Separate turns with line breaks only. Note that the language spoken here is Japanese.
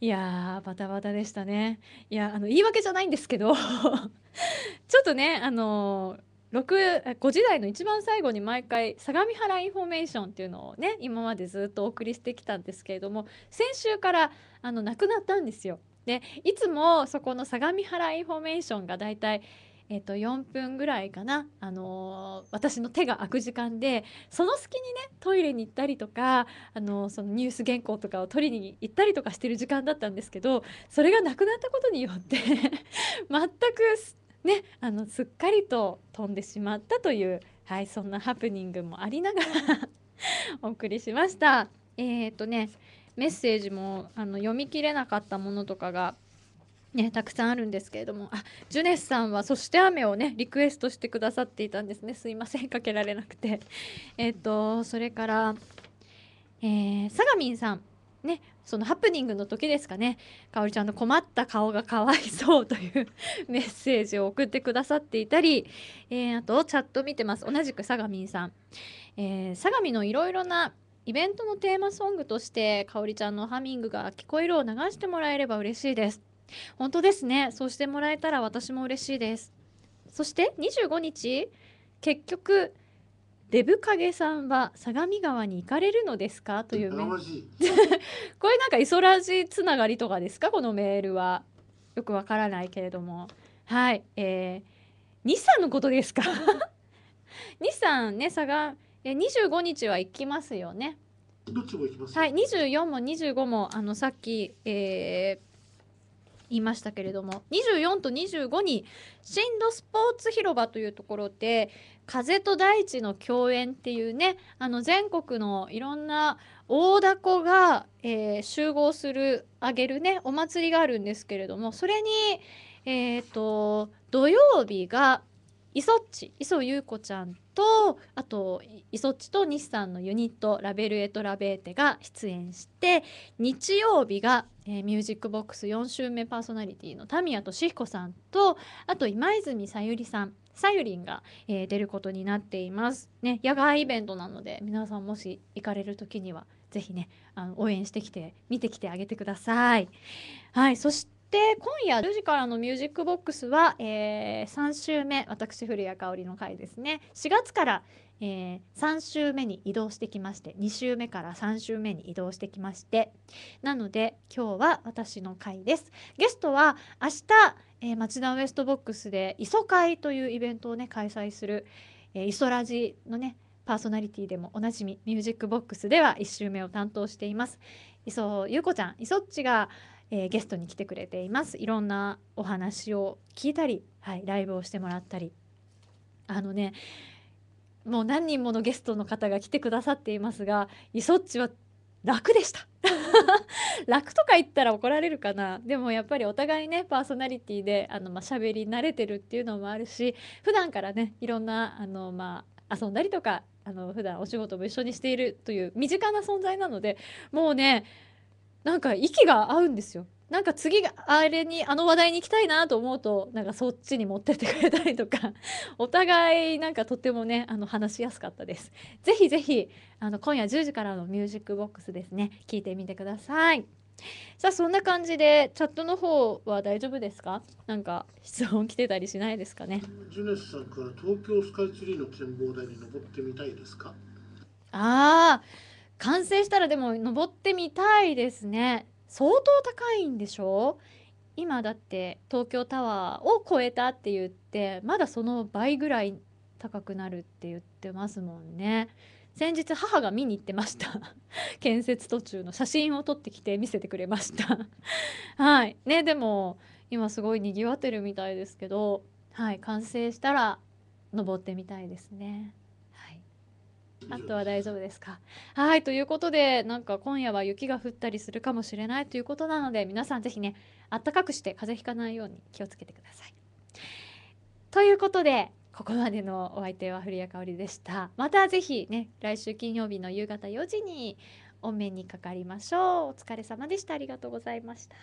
いやーバタバタでしたねいやあの言い訳じゃないんですけど ちょっとねあの6 5時台の一番最後に毎回相模原インフォメーションっていうのをね今までずっとお送りしてきたんですけれども先週からあの亡くなったんですよ。でいつもそこの相模原インフォメーションがだいたいえっと、4分ぐらいかな、あのー、私の手が空く時間でその隙にねトイレに行ったりとか、あのー、そのニュース原稿とかを取りに行ったりとかしてる時間だったんですけどそれがなくなったことによって 全くね、あのすっかりと飛んでしまったという、はい、そんなハプニングもありながら お送りしました。えー、っとねメッセージもあの読み切れなかったものとかがね、たくさんあるんですけれどもあジュネスさんは「そして雨」をねリクエストしてくださっていたんですねすいませんかけられなくて えっとそれから、えー、サガミンさんねそのハプニングの時ですかねかおりちゃんの困った顔がかわいそうという メッセージを送ってくださっていたり、えー、あとチャット見てます同じくサガミンさん、えー、サガミのいろいろなイベントのテーマソングとしてかおりちゃんのハミングが聞こえるを流してもらえれば嬉しいです本当ですねそうしてもらえたら私も嬉しいですそして25日結局デブ影さんは相模川に行かれるのですかというメール これなんかイソラジつながりとかですかこのメールはよくわからないけれどもはいえー、西さのことですか西さ ね佐がえ二十五日は行きますよねどっちも行きますはい二十四も二十五もあのさっきえー言いましたけれども24と25に新度スポーツ広場というところで風と大地の共演っていうねあの全国のいろんな大凧が、えー、集合するあげるねお祭りがあるんですけれどもそれにえっ、ー、と土曜日が磯ソッ磯優子ちゃんとあと磯ソッと西さんのユニットラベルエトラベーテが出演して日曜日が、えー、ミュージックボックス4週目パーソナリティの田宮俊彦さんとあと今泉さゆりさんさゆりんが、えー、出ることになっています。ね、野外イベントなので皆さんもし行かれる時にはぜひねあの応援してきて見てきてあげてください。はい、そしてで今夜10時からの「ミュージックボックスは」えー、3週目私古谷香織の回ですね4月から、えー、3週目に移動してきまして2週目から3週目に移動してきましてなので今日は私の回ですゲストは明日、えー、町田ウエストボックスで「磯会」というイベントをね開催する、えー、磯ラジのねパーソナリティでもおなじみ「ミュージックボックス」では1週目を担当しています磯優子ちゃん磯っちが「えー、ゲストに来てくれていますいろんなお話を聞いたり、はい、ライブをしてもらったりあのねもう何人ものゲストの方が来てくださっていますがイソッチは楽でした 楽とか言ったら怒られるかなでもやっぱりお互いねパーソナリティであのまあ喋り慣れてるっていうのもあるし普段からねいろんなあのまあ遊んだりとかあの普段お仕事も一緒にしているという身近な存在なのでもうねなんか息が合うんですよ。なんか次あれにあの話題に行きたいなと思うとなんかそっちに持ってってくれたりとか お互いなんかとってもねあの話しやすかったです。ぜひぜひあの今夜10時からの「ミュージックボックスですね聞いてみてください。さあそんな感じでチャットの方は大丈夫ですかなんか質問来てたりしないですかねジュネスさんから東京スカイツリーの展望台に登ってみたいですかああ完成したらでも登ってみたいですね相当高いんでしょう今だって東京タワーを超えたって言ってまだその倍ぐらい高くなるって言ってますもんね先日母が見に行ってました 建設途中の写真を撮ってきて見せてくれました はいねでも今すごい賑わってるみたいですけどはい完成したら登ってみたいですねあとは大丈夫ですか。はい、ということで、なんか今夜は雪が降ったりするかもしれないということなので、皆さんぜひね、あったかくして風邪ひかないように気をつけてください。ということで、ここまでのお相手は古谷香織でした。またぜひね、来週金曜日の夕方4時にお目にかかりましょう。お疲れ様でした。ありがとうございました。